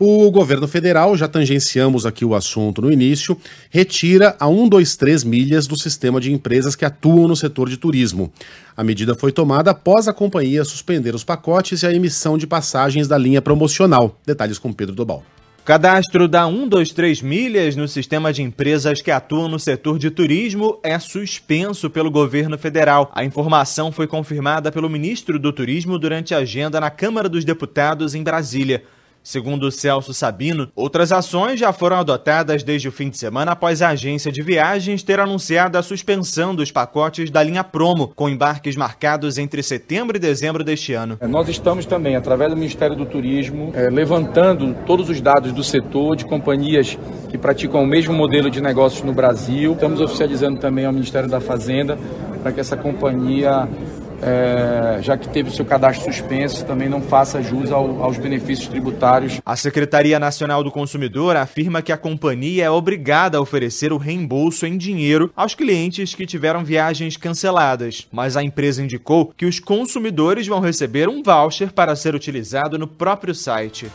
O governo federal, já tangenciamos aqui o assunto no início, retira a 123 milhas do sistema de empresas que atuam no setor de turismo. A medida foi tomada após a companhia suspender os pacotes e a emissão de passagens da linha promocional. Detalhes com Pedro Dobal. Cadastro da 123 milhas no sistema de empresas que atuam no setor de turismo é suspenso pelo governo federal. A informação foi confirmada pelo ministro do Turismo durante a agenda na Câmara dos Deputados em Brasília. Segundo Celso Sabino, outras ações já foram adotadas desde o fim de semana após a agência de viagens ter anunciado a suspensão dos pacotes da linha Promo, com embarques marcados entre setembro e dezembro deste ano. É, nós estamos também, através do Ministério do Turismo, é, levantando todos os dados do setor, de companhias que praticam o mesmo modelo de negócios no Brasil. Estamos oficializando também ao Ministério da Fazenda para que essa companhia é, já que teve seu cadastro suspenso, também não faça jus ao, aos benefícios tributários. A Secretaria Nacional do Consumidor afirma que a companhia é obrigada a oferecer o reembolso em dinheiro aos clientes que tiveram viagens canceladas, mas a empresa indicou que os consumidores vão receber um voucher para ser utilizado no próprio site.